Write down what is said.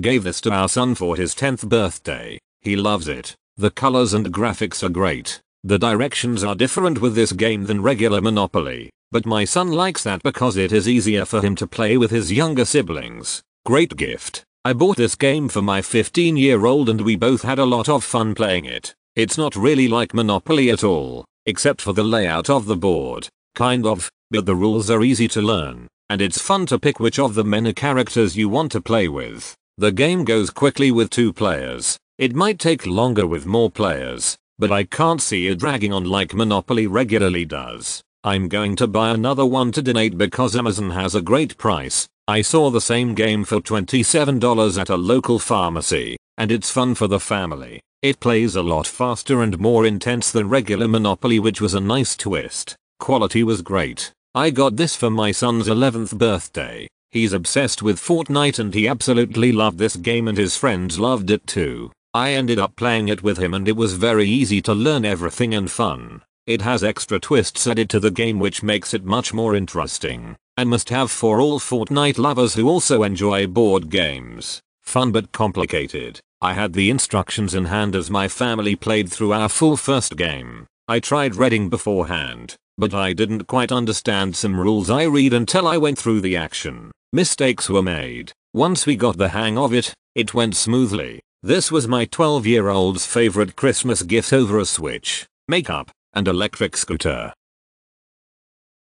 Gave this to our son for his 10th birthday. He loves it. The colors and graphics are great. The directions are different with this game than regular Monopoly, but my son likes that because it is easier for him to play with his younger siblings. Great gift. I bought this game for my 15 year old and we both had a lot of fun playing it. It's not really like Monopoly at all, except for the layout of the board, kind of, but the rules are easy to learn, and it's fun to pick which of the many characters you want to play with. The game goes quickly with two players. It might take longer with more players, but I can't see it dragging on like Monopoly regularly does. I'm going to buy another one to donate because Amazon has a great price. I saw the same game for $27 at a local pharmacy, and it's fun for the family. It plays a lot faster and more intense than regular Monopoly which was a nice twist. Quality was great. I got this for my son's 11th birthday. He's obsessed with Fortnite and he absolutely loved this game and his friends loved it too. I ended up playing it with him and it was very easy to learn everything and fun. It has extra twists added to the game which makes it much more interesting and must have for all Fortnite lovers who also enjoy board games. Fun but complicated. I had the instructions in hand as my family played through our full first game. I tried reading beforehand, but I didn't quite understand some rules I read until I went through the action. Mistakes were made. Once we got the hang of it, it went smoothly. This was my 12 year old's favorite Christmas gift over a Switch, makeup, and electric scooter.